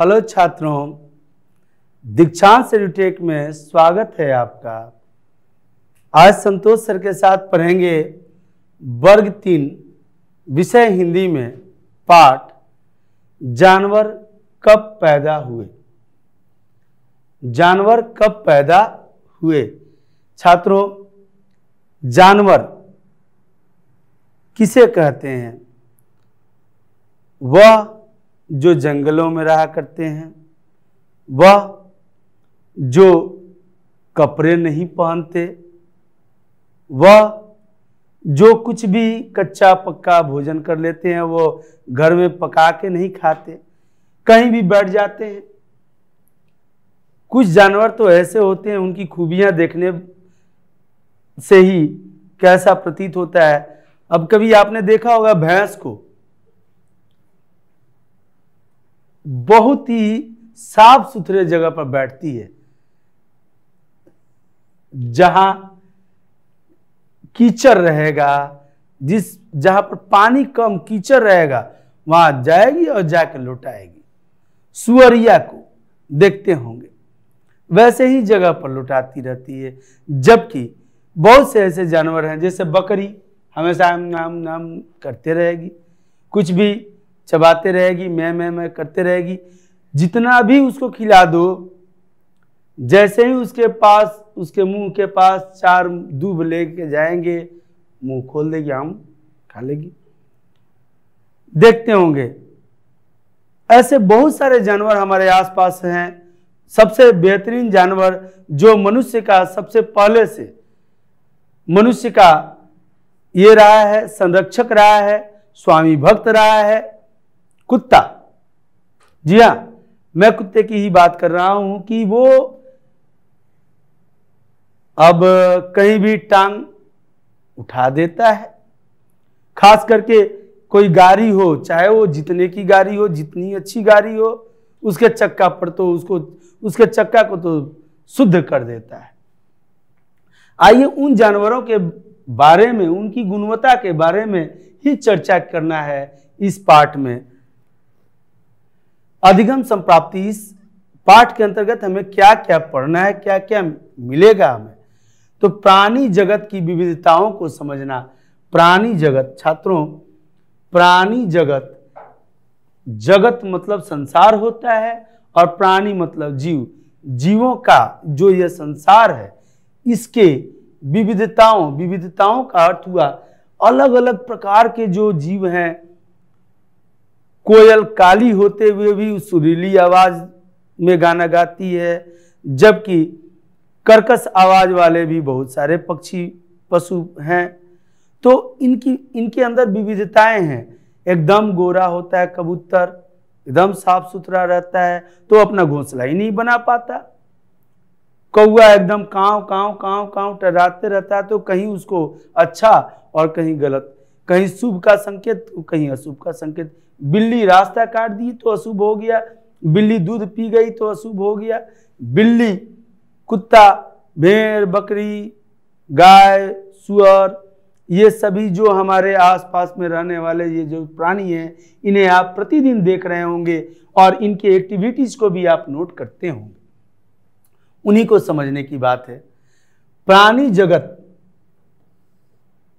hello छात्रों दीक्षांत सेल्यूटेक में स्वागत है आपका आज संतोष सर के साथ पढ़ेंगे वर्ग तीन विषय हिंदी में पाठ जानवर कब पैदा हुए जानवर कब पैदा हुए छात्रों जानवर किसे कहते हैं वह जो जंगलों में रहा करते हैं वह जो कपड़े नहीं पहनते वह जो कुछ भी कच्चा पक्का भोजन कर लेते हैं वो घर में पका के नहीं खाते कहीं भी बैठ जाते हैं कुछ जानवर तो ऐसे होते हैं उनकी खूबियां देखने से ही कैसा प्रतीत होता है अब कभी आपने देखा होगा भैंस को बहुत ही साफ सुथरे जगह पर बैठती है जहां कीचड़ रहेगा जिस जहां पर पानी कम कीचड़ रहेगा वहां जाएगी और जाकर लुटाएगी सुअरिया को देखते होंगे वैसे ही जगह पर लुटाती रहती है जबकि बहुत से ऐसे जानवर हैं जैसे बकरी हमेशा हम नाम नाम करते रहेगी कुछ भी चबाते रहेगी मैं मैं मैं करते रहेगी जितना भी उसको खिला दो जैसे ही उसके पास उसके मुंह के पास चार दूब लेके जाएंगे मुंह खोल देगी आम खा लेगी देखते होंगे ऐसे बहुत सारे जानवर हमारे आसपास हैं सबसे बेहतरीन जानवर जो मनुष्य का सबसे पहले से मनुष्य का ये रहा है संरक्षक रहा है स्वामी भक्त रहा है कुत्ता जी हाँ मैं कुत्ते की ही बात कर रहा हूं कि वो अब कहीं भी टांग उठा देता है खास करके कोई गाड़ी हो चाहे वो जितने की गाड़ी हो जितनी अच्छी गाड़ी हो उसके चक्का पर तो उसको उसके चक्का को तो शुद्ध कर देता है आइए उन जानवरों के बारे में उनकी गुणवत्ता के बारे में ही चर्चा करना है इस पाठ में अधिगम संप्राप्ति इस पाठ के अंतर्गत हमें क्या क्या पढ़ना है क्या क्या मिलेगा हमें तो प्राणी जगत की विविधताओं को समझना प्राणी जगत छात्रों प्राणी जगत जगत मतलब संसार होता है और प्राणी मतलब जीव जीवों का जो यह संसार है इसके विविधताओं विविधताओं का अर्थ हुआ अलग अलग प्रकार के जो जीव हैं कोयल काली होते हुए भी सुरीली आवाज़ में गाना गाती है जबकि कर्कश आवाज़ वाले भी बहुत सारे पक्षी पशु हैं तो इनकी इनके अंदर विविधताएं हैं एकदम गोरा होता है कबूतर एकदम साफ सुथरा रहता है तो अपना घोंसला ही नहीं बना पाता कौआ एकदम काँव काँव काँव काँव टहराते रहता है तो कहीं उसको अच्छा और कहीं गलत कहीं शुभ का संकेत कहीं अशुभ का संकेत बिल्ली रास्ता काट दी तो अशुभ हो गया बिल्ली दूध पी गई तो अशुभ हो गया बिल्ली कुत्ता भेड़ बकरी गाय सुअर ये सभी जो हमारे आसपास में रहने वाले ये जो प्राणी हैं इन्हें आप प्रतिदिन देख रहे होंगे और इनके एक्टिविटीज़ को भी आप नोट करते होंगे उन्हीं को समझने की बात है प्राणी जगत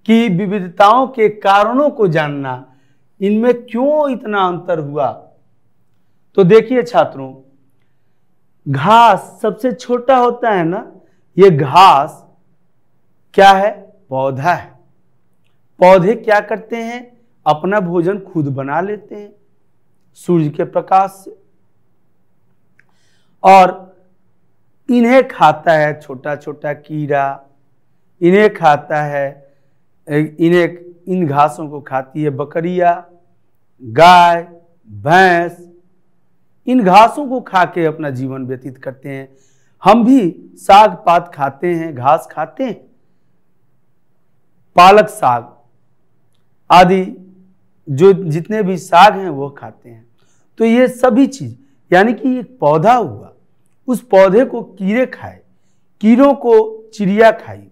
की विविधताओं के कारणों को जानना इनमें क्यों इतना अंतर हुआ तो देखिए छात्रों घास सबसे छोटा होता है ना ये घास क्या है पौधा है पौधे क्या करते हैं अपना भोजन खुद बना लेते हैं सूर्य के प्रकाश से और इन्हें खाता है छोटा छोटा कीड़ा इन्हें खाता है इन्हें इन घासों को खाती है बकरिया गाय भैंस इन घासों को खा के अपना जीवन व्यतीत करते हैं हम भी साग पात खाते हैं घास खाते हैं पालक साग आदि जो जितने भी साग हैं वो खाते हैं तो ये सभी चीज यानी कि एक पौधा हुआ उस पौधे को कीड़े खाए कीड़ों को चिड़िया खाई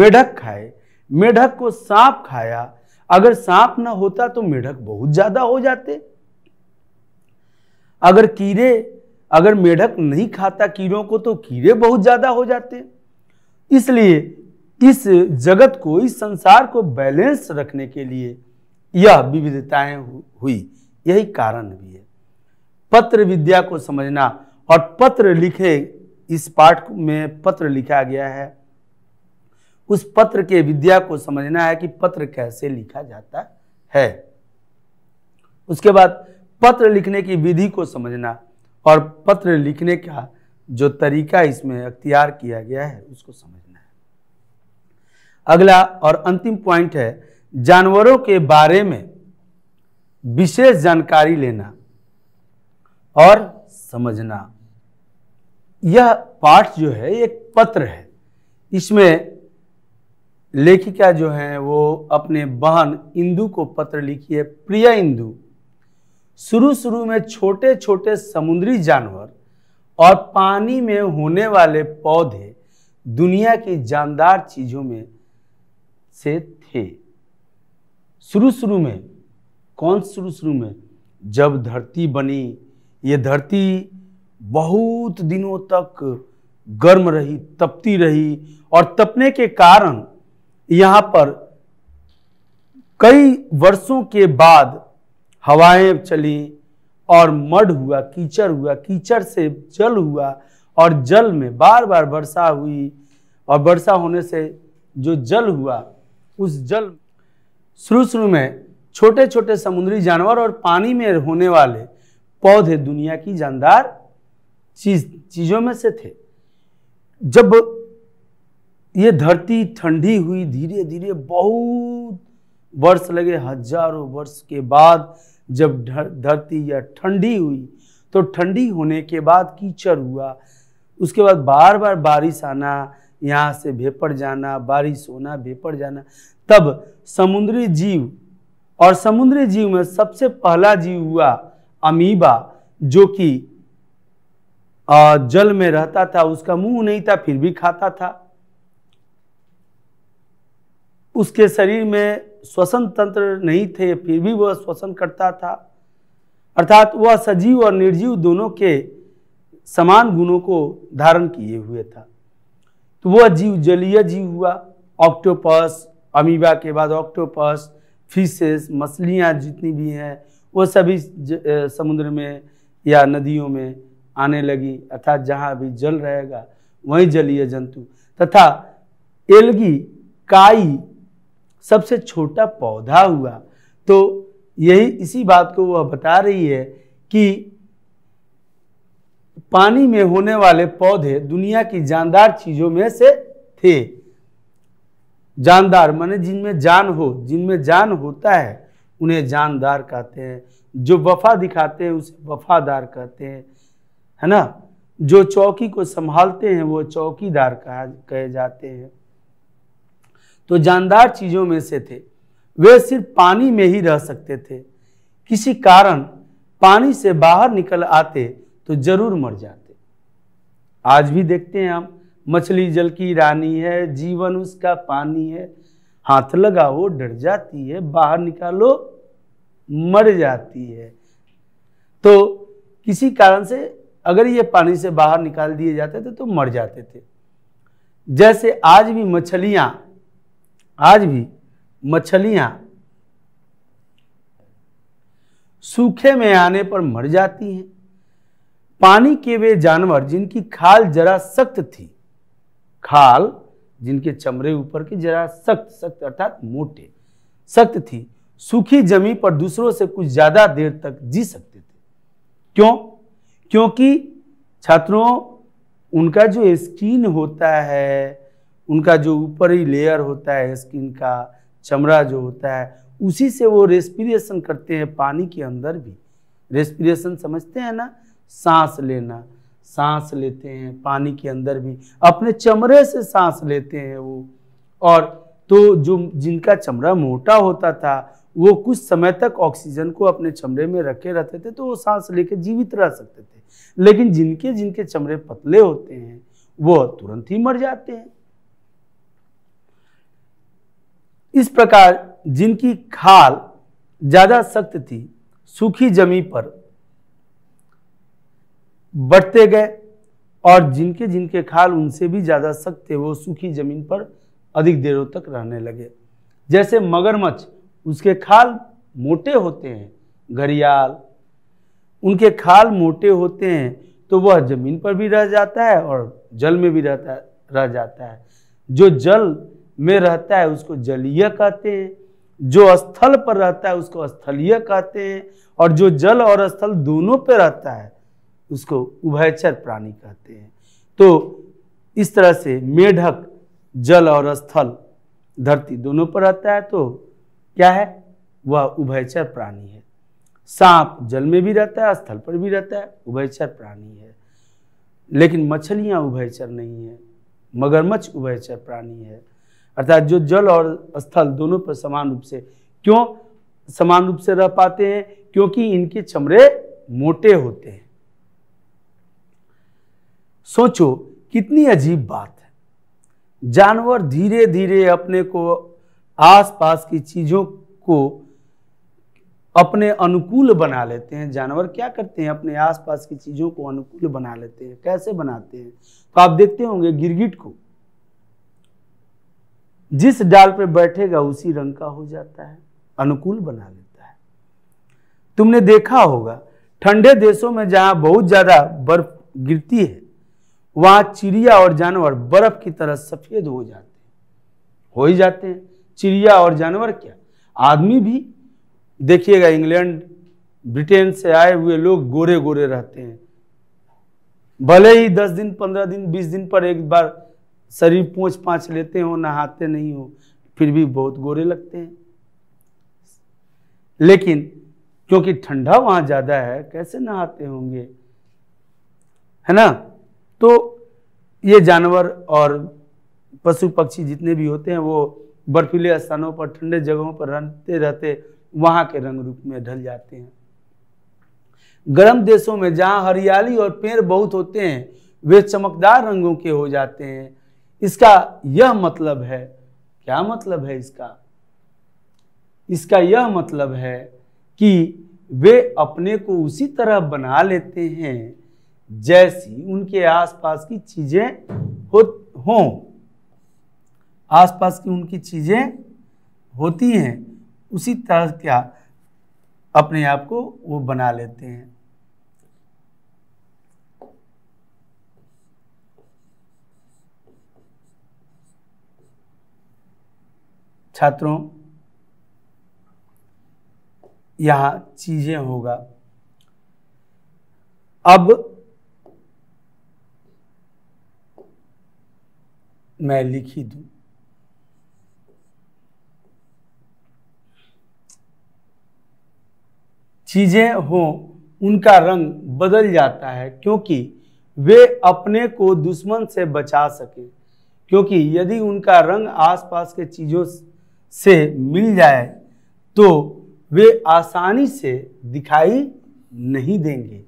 मेढक खाए मेढक को सांप खाया अगर सांप ना होता तो मेढक बहुत ज्यादा हो जाते अगर कीड़े अगर मेढक नहीं खाता कीड़ों को तो कीड़े बहुत ज्यादा हो जाते इसलिए इस जगत को इस संसार को बैलेंस रखने के लिए यह विविधताएं हुई यही कारण भी है पत्र विद्या को समझना और पत्र लिखे इस पाठ में पत्र लिखा गया है उस पत्र के विद्या को समझना है कि पत्र कैसे लिखा जाता है उसके बाद पत्र लिखने की विधि को समझना और पत्र लिखने का जो तरीका इसमें अख्तियार किया गया है उसको समझना है अगला और अंतिम पॉइंट है जानवरों के बारे में विशेष जानकारी लेना और समझना यह पाठ जो है एक पत्र है इसमें लेखिका जो हैं वो अपने बहन इंदु को पत्र लिखी है प्रिय इंदु शुरू शुरू में छोटे छोटे समुद्री जानवर और पानी में होने वाले पौधे दुनिया की जानदार चीज़ों में से थे शुरू शुरू में कौन शुरू शुरू में जब धरती बनी ये धरती बहुत दिनों तक गर्म रही तपती रही और तपने के कारण यहाँ पर कई वर्षों के बाद हवाएं चली और मड हुआ कीचड़ हुआ कीचड़ से जल हुआ और जल में बार बार वर्षा हुई और वर्षा होने से जो जल हुआ उस जल शुरू शुरू में छोटे छोटे समुद्री जानवर और पानी में होने वाले पौधे दुनिया की जानदार चीज चीज़ों में से थे जब ये धरती ठंडी हुई धीरे धीरे बहुत वर्ष लगे हजारों वर्ष के बाद जब धरती यह ठंडी हुई तो ठंडी होने के बाद कीचड़ हुआ उसके बाद बार बार बारिश आना यहाँ से भेपर जाना बारिश होना भेपर जाना तब समुद्री जीव और समुद्री जीव में सबसे पहला जीव हुआ अमीबा जो कि जल में रहता था उसका मुंह नहीं था फिर भी खाता था उसके शरीर में श्वसन तंत्र नहीं थे फिर भी वह श्वसन करता था अर्थात वह सजीव और निर्जीव दोनों के समान गुणों को धारण किए हुए था तो वह जीव जलीय जीव हुआ ऑक्टोपस अमीबा के बाद ऑक्टोपस फिशेस मछलियाँ जितनी भी हैं वो सभी समुद्र में या नदियों में आने लगी अर्थात जहाँ भी जल रहेगा वहीं जलीय जंतु तथा एलगी काई सबसे छोटा पौधा हुआ तो यही इसी बात को वह बता रही है कि पानी में होने वाले पौधे दुनिया की जानदार चीजों में से थे जानदार माने जिनमें जान हो जिनमें जान होता है उन्हें जानदार कहते हैं जो वफा दिखाते हैं उसे वफादार कहते हैं है ना जो चौकी को संभालते हैं वो चौकीदार कहा कहे जाते हैं तो जानदार चीज़ों में से थे वे सिर्फ पानी में ही रह सकते थे किसी कारण पानी से बाहर निकल आते तो जरूर मर जाते आज भी देखते हैं हम मछली जल की रानी है जीवन उसका पानी है हाथ लगाओ डर जाती है बाहर निकालो मर जाती है तो किसी कारण से अगर ये पानी से बाहर निकाल दिए जाते थे तो मर जाते थे जैसे आज भी मछलियाँ आज भी मछलियां सूखे में आने पर मर जाती हैं पानी के वे जानवर जिनकी खाल जरा सख्त थी खाल जिनके चमड़े ऊपर की जरा सख्त सख्त अर्थात मोटे सख्त थी सूखी जमी पर दूसरों से कुछ ज़्यादा देर तक जी सकते थे क्यों क्योंकि छात्रों उनका जो स्किन होता है उनका जो ऊपरी लेयर होता है स्किन का चमड़ा जो होता है उसी से वो रेस्पिरेशन करते हैं पानी के अंदर भी रेस्पिरेशन समझते हैं ना सांस लेना सांस लेते हैं पानी के अंदर भी अपने चमड़े से सांस लेते हैं वो और तो जो जिनका चमड़ा मोटा होता था वो कुछ समय तक ऑक्सीजन को अपने चमड़े में रखे रहते थे तो वो सांस लेके जीवित रह सकते थे लेकिन जिनके जिनके चमड़े पतले होते हैं वो तुरंत ही मर जाते हैं इस प्रकार जिनकी खाल ज़्यादा सख्त थी सूखी जमी पर बढ़ते गए और जिनके जिनके खाल उनसे भी ज़्यादा सख्त थे वो सूखी ज़मीन पर अधिक देरों तक रहने लगे जैसे मगरमच्छ उसके खाल मोटे होते हैं घड़ियाल उनके खाल मोटे होते हैं तो वह ज़मीन पर भी रह जाता है और जल में भी रहता रह जाता है जो जल में रहता है उसको जलीय कहते हैं जो स्थल पर रहता है उसको स्थलीय कहते हैं और जो जल और स्थल दोनों पर रहता है उसको उभयचर प्राणी कहते हैं तो इस तरह से मेढक जल और स्थल धरती दोनों पर रहता है तो क्या है वह उभयचर प्राणी है सांप जल में भी रहता है स्थल पर भी रहता है उभयचर प्राणी है लेकिन मछलियाँ उभयचर नहीं है मगरमच्छ उभयचर प्राणी है अर्थात जो जल और स्थल दोनों पर समान रूप से क्यों समान रूप से रह पाते हैं क्योंकि इनके चमड़े मोटे होते हैं सोचो कितनी अजीब बात है जानवर धीरे धीरे अपने को आसपास की चीजों को अपने अनुकूल बना लेते हैं जानवर क्या करते हैं अपने आसपास की चीजों को अनुकूल बना लेते हैं कैसे बनाते हैं तो आप देखते होंगे गिरगिट को जिस डाल पे बैठेगा उसी रंग का हो जाता है अनुकूल बना लेता है तुमने देखा होगा ठंडे देशों में जहां बहुत ज़्यादा बर्फ गिरती है वहां चिड़िया और जानवर बर्फ की तरह सफ़ेद हो जाते हैं हो ही जाते हैं चिड़िया और जानवर क्या आदमी भी देखिएगा इंग्लैंड ब्रिटेन से आए हुए लोग गोरे गोरे रहते हैं भले ही दस दिन पंद्रह दिन बीस दिन पर एक बार शरीर पोछ पाँच लेते हो नहाते नहीं हो फिर भी बहुत गोरे लगते हैं लेकिन क्योंकि ठंडा वहाँ ज़्यादा है कैसे नहाते होंगे है ना तो ये जानवर और पशु पक्षी जितने भी होते हैं वो बर्फीले स्थानों पर ठंडे जगहों पर रहते रहते वहां के रंग रूप में ढल जाते हैं गर्म देशों में जहां हरियाली और पेड़ बहुत होते हैं वे चमकदार रंगों के हो जाते हैं इसका यह मतलब है क्या मतलब है इसका इसका यह मतलब है कि वे अपने को उसी तरह बना लेते हैं जैसी उनके आसपास की चीजें हो हों आसपास की उनकी चीजें होती हैं उसी तरह क्या अपने आप को वो बना लेते हैं छात्रों यहाँ चीज़ें होगा अब मैं लिख ही चीज़ें हो उनका रंग बदल जाता है क्योंकि वे अपने को दुश्मन से बचा सके क्योंकि यदि उनका रंग आसपास के चीज़ों से मिल जाए तो वे आसानी से दिखाई नहीं देंगे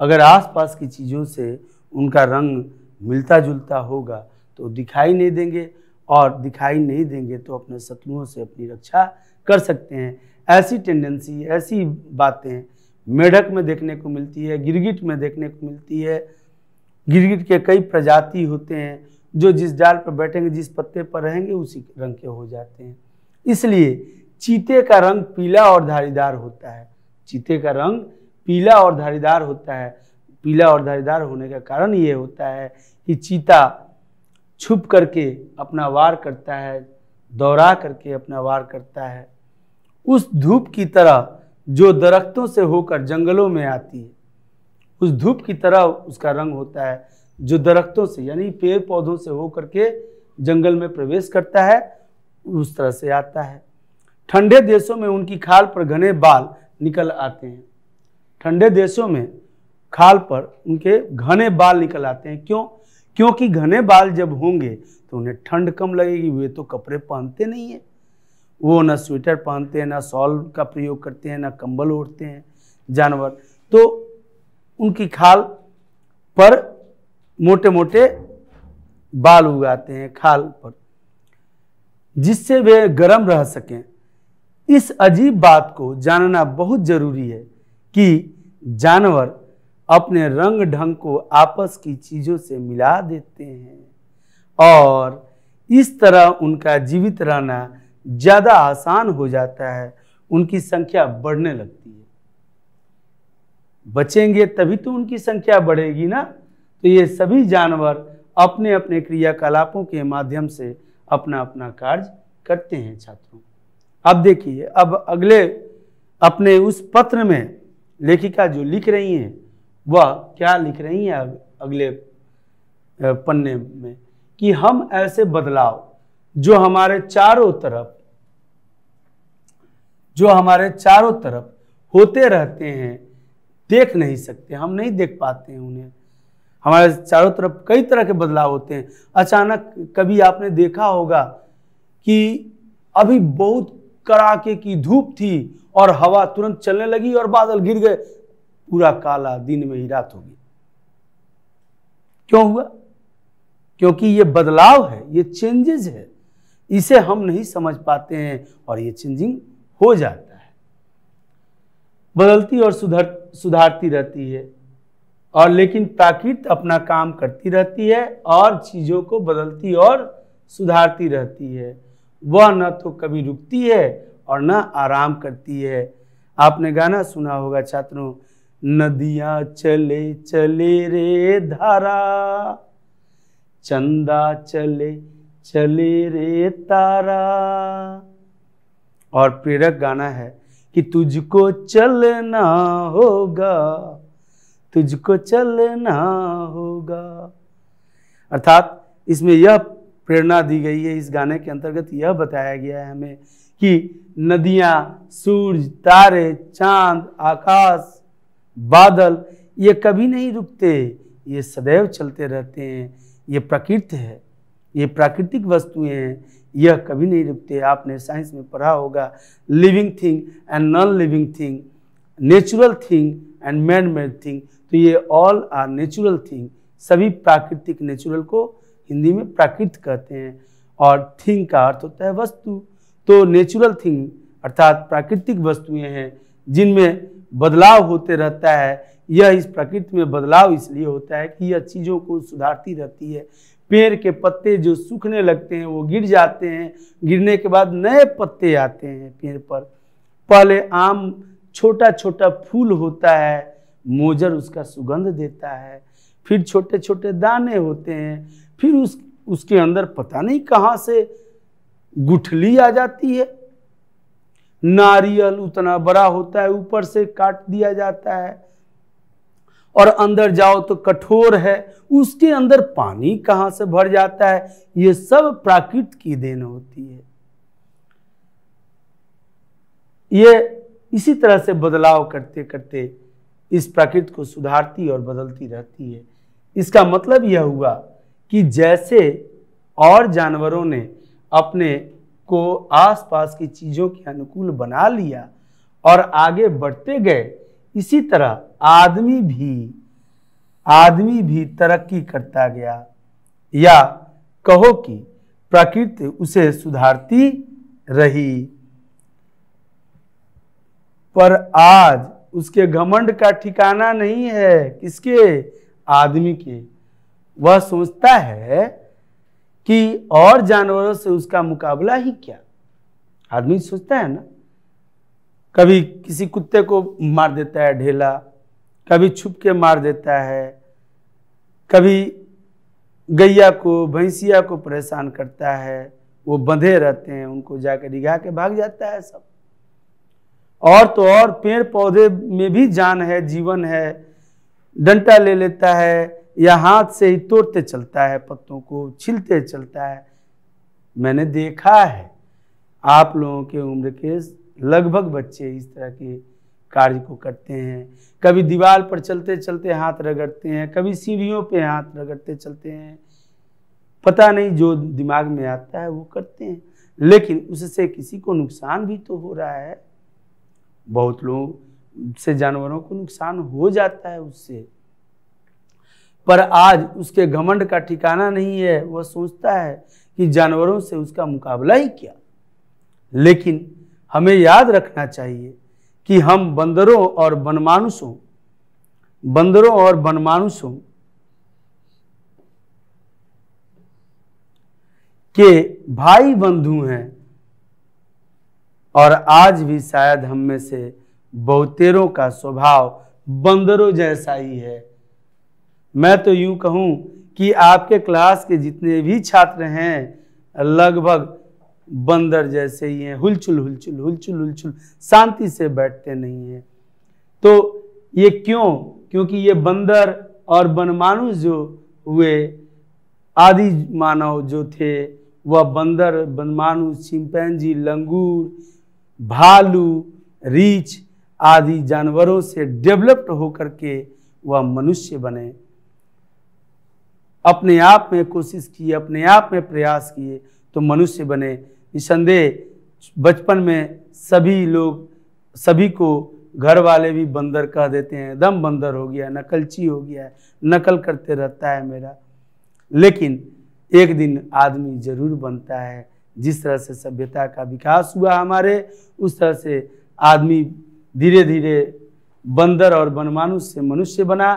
अगर आसपास की चीज़ों से उनका रंग मिलता जुलता होगा तो दिखाई नहीं देंगे और दिखाई नहीं देंगे तो अपने शत्रुओं से अपनी रक्षा कर सकते हैं ऐसी टेंडेंसी ऐसी बातें मेढक में देखने को मिलती है गिरगिट में देखने को मिलती है गिरगिट के कई प्रजाति होते हैं जो जिस जाल पर बैठेंगे जिस पत्ते पर रहेंगे उसी रंग के हो जाते हैं इसलिए चीते का रंग पीला और धारीदार होता है चीते का रंग पीला और धारीदार होता है पीला और धारीदार होने का कारण ये होता है कि चीता छुप करके अपना वार करता है दौड़ा करके अपना वार करता है उस धूप की तरह जो दरख्तों से होकर जंगलों में आती है उस धूप की तरह उसका रंग होता है जो दरख्तों से यानी पेड़ पौधों से होकर के जंगल में प्रवेश करता है उस तरह से आता है ठंडे देशों में उनकी खाल पर घने बाल निकल आते हैं ठंडे देशों में खाल पर उनके घने बाल निकल आते हैं क्यों क्योंकि घने बाल जब होंगे तो उन्हें ठंड कम लगेगी वे तो कपड़े पहनते नहीं है वो ना स्वेटर पहनते हैं ना सॉल का प्रयोग करते हैं ना कंबल ओढ़ते हैं जानवर तो उनकी खाल पर मोटे मोटे बाल उगाते हैं खाल पर जिससे वे गर्म रह सकें इस अजीब बात को जानना बहुत जरूरी है कि जानवर अपने रंग ढंग को आपस की चीज़ों से मिला देते हैं और इस तरह उनका जीवित रहना ज़्यादा आसान हो जाता है उनकी संख्या बढ़ने लगती है बचेंगे तभी तो उनकी संख्या बढ़ेगी ना तो ये सभी जानवर अपने अपने क्रियाकलापों के माध्यम से अपना अपना कार्य करते हैं छात्रों अब देखिए अब अगले अपने उस पत्र में लेखिका जो लिख रही हैं वह क्या लिख रही हैं अगले पन्ने में कि हम ऐसे बदलाव जो हमारे चारों तरफ जो हमारे चारों तरफ होते रहते हैं देख नहीं सकते हम नहीं देख पाते हैं उन्हें हमारे चारों तरफ कई तरह के बदलाव होते हैं अचानक कभी आपने देखा होगा कि अभी बहुत कड़ाके की धूप थी और हवा तुरंत चलने लगी और बादल गिर गए पूरा काला दिन में ही रात होगी क्यों हुआ क्योंकि ये बदलाव है ये चेंजेज है इसे हम नहीं समझ पाते हैं और ये चेंजिंग हो जाता है बदलती और सुधर सुधारती रहती है और लेकिन प्राकृत अपना काम करती रहती है और चीज़ों को बदलती और सुधारती रहती है वह न तो कभी रुकती है और न आराम करती है आपने गाना सुना होगा छात्रों नदियाँ चले चले रे धारा चंदा चले चले रे तारा और प्रेरक गाना है कि तुझको चलना होगा तुझको चलना होगा अर्थात इसमें यह प्रेरणा दी गई है इस गाने के अंतर्गत यह बताया गया है हमें कि नदियाँ सूरज तारे चांद आकाश बादल ये कभी नहीं रुकते ये सदैव चलते रहते हैं ये प्रकृति है ये प्राकृतिक वस्तुएं हैं यह कभी नहीं रुकते आपने साइंस में पढ़ा होगा living thing and non living thing natural thing and man made thing तो ये ऑल आर नेचुरल थिंग सभी प्राकृतिक नेचुरल को हिंदी में प्राकृत कहते हैं और थिंग का अर्थ होता है वस्तु तो नेचुरल थिंग अर्थात प्राकृतिक वस्तुएं हैं जिनमें बदलाव होते रहता है यह इस प्रकृति में बदलाव इसलिए होता है कि यह चीज़ों को सुधारती रहती है पेड़ के पत्ते जो सूखने लगते हैं वो गिर जाते हैं गिरने के बाद नए पत्ते आते हैं पेड़ पर पहले आम छोटा छोटा फूल होता है मोजर उसका सुगंध देता है फिर छोटे छोटे दाने होते हैं फिर उस उसके अंदर पता नहीं कहाँ से गुठली आ जाती है नारियल उतना बड़ा होता है ऊपर से काट दिया जाता है और अंदर जाओ तो कठोर है उसके अंदर पानी कहाँ से भर जाता है ये सब प्राकृत की देन होती है ये इसी तरह से बदलाव करते करते इस प्रकृति को सुधारती और बदलती रहती है इसका मतलब यह हुआ कि जैसे और जानवरों ने अपने को आसपास की चीज़ों के अनुकूल बना लिया और आगे बढ़ते गए इसी तरह आदमी भी आदमी भी तरक्की करता गया या कहो कि प्रकृति उसे सुधारती रही पर आज उसके घमंड का ठिकाना नहीं है किसके आदमी के वह सोचता है कि और जानवरों से उसका मुकाबला ही क्या आदमी सोचता है ना कभी किसी कुत्ते को मार देता है ढेला कभी छुप के मार देता है कभी गैया को भैंसिया को परेशान करता है वो बंधे रहते हैं उनको जाकर रिघा के भाग जाता है सब और तो और पेड़ पौधे में भी जान है जीवन है डंटा ले लेता है या हाथ से ही तोड़ते चलता है पत्तों को छिलते चलता है मैंने देखा है आप लोगों के उम्र के लगभग बच्चे इस तरह के कार्य को करते हैं कभी दीवार पर चलते चलते हाथ रगड़ते हैं कभी सीढ़ियों पे हाथ रगड़ते चलते हैं पता नहीं जो दिमाग में आता है वो करते हैं लेकिन उससे किसी को नुकसान भी तो हो रहा है बहुत लोगों से जानवरों को नुकसान हो जाता है उससे पर आज उसके घमंड का ठिकाना नहीं है वह सोचता है कि जानवरों से उसका मुकाबला ही क्या लेकिन हमें याद रखना चाहिए कि हम बंदरों और बनमानुषों बंदरों और बनमानुषों के भाई बंधु हैं और आज भी शायद हम में से बहुतेरों का स्वभाव बंदरों जैसा ही है मैं तो यूं कहूं कि आपके क्लास के जितने भी छात्र हैं लगभग बंदर जैसे ही हैं हुलचुल हुलचुल हुलचुल हुलचुल शांति से बैठते नहीं हैं तो ये क्यों क्योंकि ये बंदर और बनमानुष जो हुए आदि मानव जो थे वह बंदर बनमानुष चिंपैंजी लंगूर भालू रीछ आदि जानवरों से डेवलप्ड होकर के वह मनुष्य बने अपने आप में कोशिश किए अपने आप में प्रयास किए तो मनुष्य बने निसंदेह बचपन में सभी लोग सभी को घर वाले भी बंदर कह देते हैं दम बंदर हो गया नकलची हो गया है नकल करते रहता है मेरा लेकिन एक दिन आदमी जरूर बनता है जिस तरह से सभ्यता का विकास हुआ हमारे उस तरह से आदमी धीरे धीरे बंदर और बनमानुष से मनुष्य बना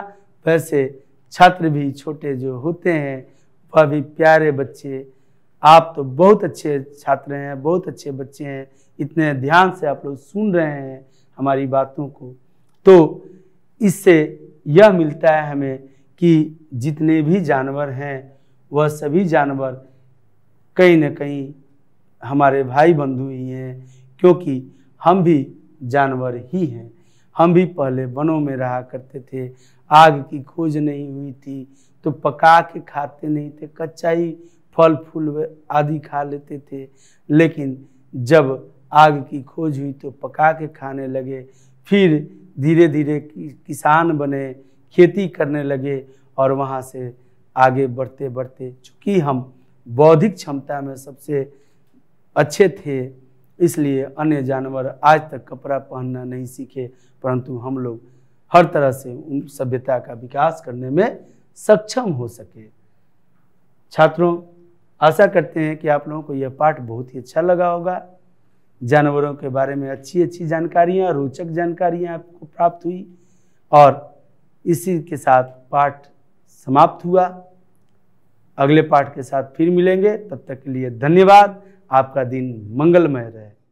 वैसे छात्र भी छोटे जो होते हैं वह भी प्यारे बच्चे आप तो बहुत अच्छे छात्र हैं बहुत अच्छे बच्चे हैं इतने ध्यान से आप लोग सुन रहे हैं हमारी बातों को तो इससे यह मिलता है हमें कि जितने भी जानवर हैं वह सभी जानवर कहीं ना कहीं हमारे भाई बंधु ही हैं क्योंकि हम भी जानवर ही हैं हम भी पहले वनों में रहा करते थे आग की खोज नहीं हुई थी तो पका के खाते नहीं थे कच्चा ही फल फूल आदि खा लेते थे लेकिन जब आग की खोज हुई तो पका के खाने लगे फिर धीरे धीरे किसान बने खेती करने लगे और वहाँ से आगे बढ़ते बढ़ते चूँकि हम बौद्धिक क्षमता में सबसे अच्छे थे इसलिए अन्य जानवर आज तक कपड़ा पहनना नहीं सीखे परंतु हम लोग हर तरह से उन सभ्यता का विकास करने में सक्षम हो सके छात्रों आशा करते हैं कि आप लोगों को यह पाठ बहुत ही अच्छा लगा होगा जानवरों के बारे में अच्छी अच्छी जानकारियाँ रोचक जानकारियाँ आपको प्राप्त हुई और इसी के साथ पाठ समाप्त हुआ अगले पाठ के साथ फिर मिलेंगे तब तक के लिए धन्यवाद आपका दिन मंगलमय रहे